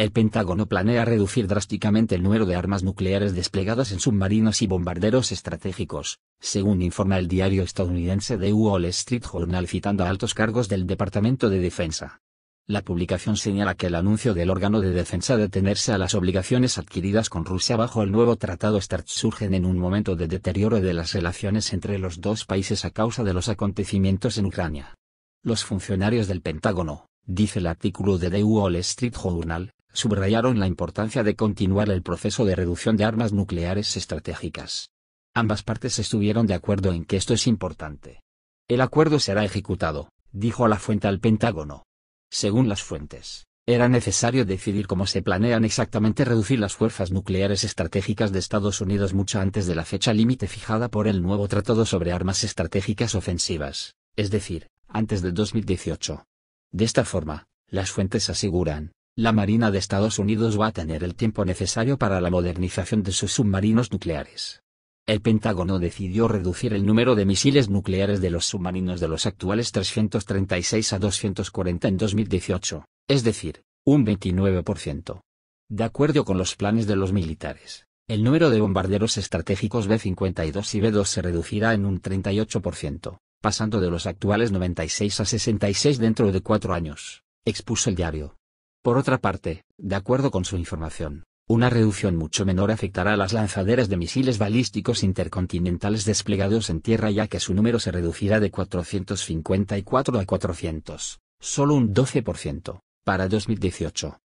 El Pentágono planea reducir drásticamente el número de armas nucleares desplegadas en submarinos y bombarderos estratégicos, según informa el diario estadounidense The Wall Street Journal citando a altos cargos del Departamento de Defensa. La publicación señala que el anuncio del órgano de defensa de tenerse a las obligaciones adquiridas con Rusia bajo el nuevo tratado START surgen en un momento de deterioro de las relaciones entre los dos países a causa de los acontecimientos en Ucrania. Los funcionarios del Pentágono, dice el artículo de The Wall Street Journal, subrayaron la importancia de continuar el proceso de reducción de armas nucleares estratégicas. Ambas partes estuvieron de acuerdo en que esto es importante. El acuerdo será ejecutado, dijo a la fuente al Pentágono. Según las fuentes, era necesario decidir cómo se planean exactamente reducir las fuerzas nucleares estratégicas de Estados Unidos mucho antes de la fecha límite fijada por el nuevo Tratado sobre Armas Estratégicas Ofensivas, es decir, antes de 2018. De esta forma, las fuentes aseguran, la Marina de Estados Unidos va a tener el tiempo necesario para la modernización de sus submarinos nucleares. El Pentágono decidió reducir el número de misiles nucleares de los submarinos de los actuales 336 a 240 en 2018, es decir, un 29%. De acuerdo con los planes de los militares, el número de bombarderos estratégicos B-52 y B-2 se reducirá en un 38%, pasando de los actuales 96 a 66 dentro de cuatro años, expuso el diario. Por otra parte, de acuerdo con su información, una reducción mucho menor afectará a las lanzaderas de misiles balísticos intercontinentales desplegados en tierra ya que su número se reducirá de 454 a 400, solo un 12%, para 2018.